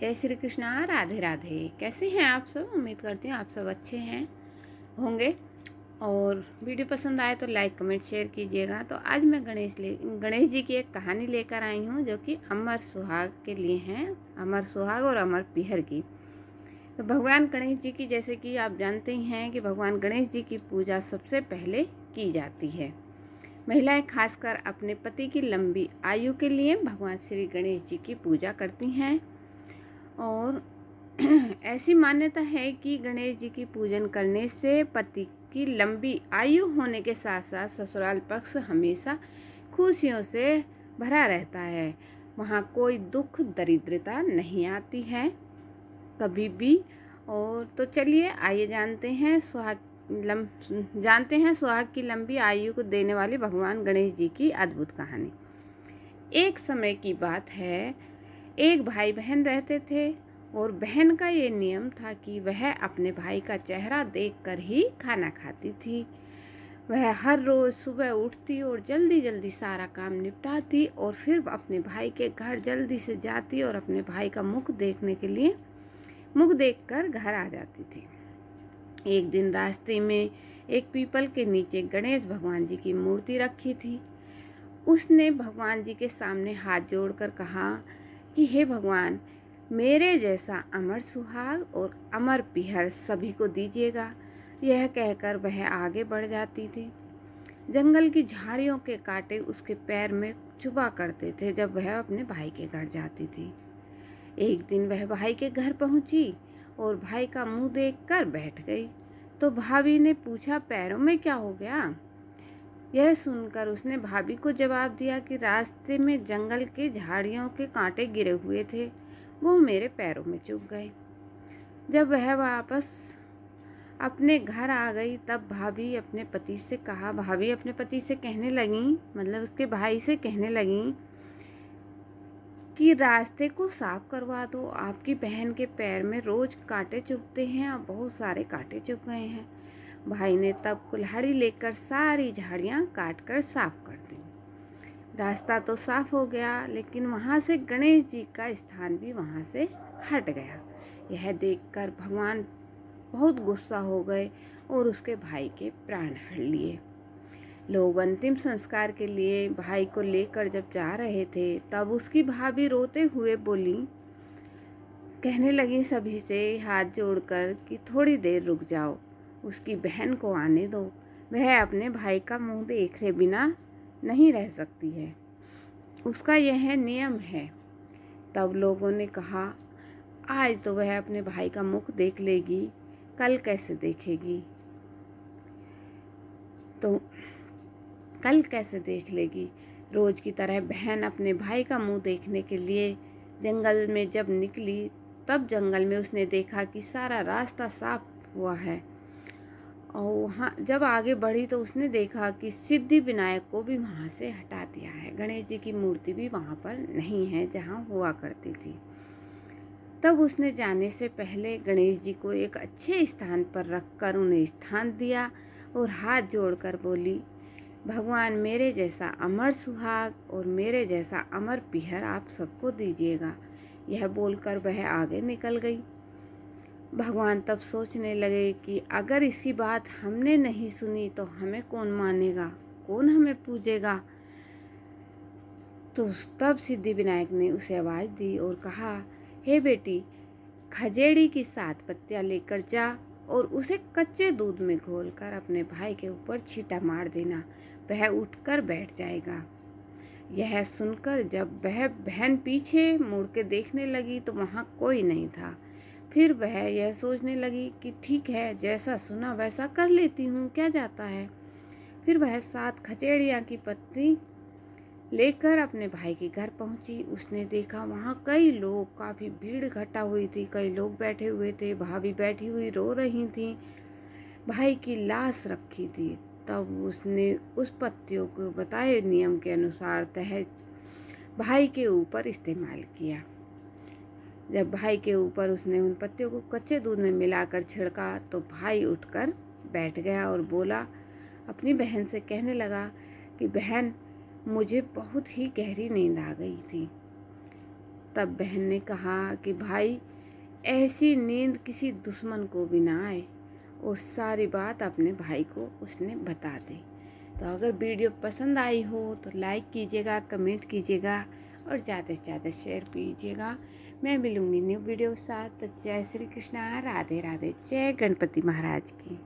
जय श्री कृष्णा राधे राधे कैसे हैं आप सब उम्मीद करती हूँ आप सब अच्छे हैं होंगे और वीडियो पसंद आए तो लाइक कमेंट शेयर कीजिएगा तो आज मैं गणेश ले गणेश जी की एक कहानी लेकर आई हूँ जो कि अमर सुहाग के लिए हैं अमर सुहाग और अमर पिहर की तो भगवान गणेश जी की जैसे कि आप जानते ही हैं कि भगवान गणेश जी की पूजा सबसे पहले की जाती है महिलाएं खासकर अपने पति की लंबी आयु के लिए भगवान श्री गणेश जी की पूजा करती हैं और ऐसी मान्यता है कि गणेश जी की पूजन करने से पति की लंबी आयु होने के साथ साथ ससुराल पक्ष हमेशा खुशियों से भरा रहता है वहाँ कोई दुख दरिद्रता नहीं आती है कभी भी और तो चलिए आइए जानते हैं सुहाग लम जानते हैं सुहाग की लंबी आयु को देने वाले भगवान गणेश जी की अद्भुत कहानी एक समय की बात है एक भाई बहन रहते थे और बहन का ये नियम था कि वह अपने भाई का चेहरा देखकर ही खाना खाती थी वह हर रोज़ सुबह उठती और जल्दी जल्दी सारा काम निपटाती और फिर अपने भाई के घर जल्दी से जाती और अपने भाई का मुख देखने के लिए मुख देखकर घर आ जाती थी एक दिन रास्ते में एक पीपल के नीचे गणेश भगवान जी की मूर्ति रखी थी उसने भगवान जी के सामने हाथ जोड़कर कहा कि हे भगवान मेरे जैसा अमर सुहाग और अमर पिहर सभी को दीजिएगा यह कहकर वह आगे बढ़ जाती थी जंगल की झाड़ियों के कांटे उसके पैर में चुबा करते थे जब वह अपने भाई के घर जाती थी एक दिन वह भाई के घर पहुंची और भाई का मुंह देखकर बैठ गई तो भाभी ने पूछा पैरों में क्या हो गया यह सुनकर उसने भाभी को जवाब दिया कि रास्ते में जंगल के झाड़ियों के कांटे गिरे हुए थे वो मेरे पैरों में चुभ गए जब वह वापस अपने घर आ गई तब भाभी अपने पति से कहा भाभी अपने पति से कहने लगी मतलब उसके भाई से कहने लगी कि रास्ते को साफ करवा दो आपकी बहन के पैर में रोज़ कांटे चुभते हैं और बहुत सारे कांटे चुभ गए हैं भाई ने तब कुल्हाड़ी लेकर सारी झाड़ियाँ काट कर साफ कर दी रास्ता तो साफ हो गया लेकिन वहाँ से गणेश जी का स्थान भी वहाँ से हट गया यह देखकर भगवान बहुत गुस्सा हो गए और उसके भाई के प्राण हर लिए लोग अंतिम संस्कार के लिए भाई को लेकर जब जा रहे थे तब उसकी भाभी रोते हुए बोली कहने लगी सभी से हाथ जोड़कर कि थोड़ी देर रुक जाओ उसकी बहन को आने दो वह अपने भाई का मुंह देखे बिना नहीं रह सकती है उसका यह नियम है तब लोगों ने कहा आज तो वह अपने भाई का मुख देख लेगी कल कैसे देखेगी तो कल कैसे देख लेगी रोज की तरह बहन अपने भाई का मुंह देखने के लिए जंगल में जब निकली तब जंगल में उसने देखा कि सारा रास्ता साफ हुआ है और वहाँ जब आगे बढ़ी तो उसने देखा कि सिद्धि विनायक को भी वहाँ से हटा दिया है गणेश जी की मूर्ति भी वहाँ पर नहीं है जहाँ हुआ करती थी तब उसने जाने से पहले गणेश जी को एक अच्छे स्थान पर रख कर उन्हें स्थान दिया और हाथ जोड़कर बोली भगवान मेरे जैसा अमर सुहाग और मेरे जैसा अमर पिहर आप सबको दीजिएगा यह बोलकर वह आगे निकल गई भगवान तब सोचने लगे कि अगर इसकी बात हमने नहीं सुनी तो हमें कौन मानेगा कौन हमें पूजेगा तो तब सिद्धि विनायक ने उसे आवाज़ दी और कहा हे बेटी खजेड़ी की सात पत्तियाँ लेकर जा और उसे कच्चे दूध में घोलकर अपने भाई के ऊपर छीटा मार देना वह उठकर बैठ जाएगा यह सुनकर जब वह बहन पीछे मुड़ के देखने लगी तो वहाँ कोई नहीं था फिर वह यह सोचने लगी कि ठीक है जैसा सुना वैसा कर लेती हूँ क्या जाता है फिर वह सात खचेड़िया की पत्नी लेकर अपने भाई के घर पहुंची उसने देखा वहाँ कई लोग काफ़ी भीड़ इकट्ठा हुई थी कई लोग बैठे हुए थे भाभी बैठी हुई रो रही थी भाई की लाश रखी थी तब उसने उस पत्तियों को बताए नियम के अनुसार तह भाई के ऊपर इस्तेमाल किया जब भाई के ऊपर उसने उन पत्तियों को कच्चे दूध में मिलाकर छिड़का तो भाई उठकर बैठ गया और बोला अपनी बहन से कहने लगा कि बहन मुझे बहुत ही गहरी नींद आ गई थी तब बहन ने कहा कि भाई ऐसी नींद किसी दुश्मन को भी ना आए और सारी बात अपने भाई को उसने बता दी तो अगर वीडियो पसंद आई हो तो लाइक कीजिएगा कमेंट कीजिएगा और ज़्यादा से ज़्यादा शेयर कीजिएगा मैं मिलूंगी न्यू वीडियो के साथ जय श्री कृष्णा राधे राधे जय गणपति महाराज की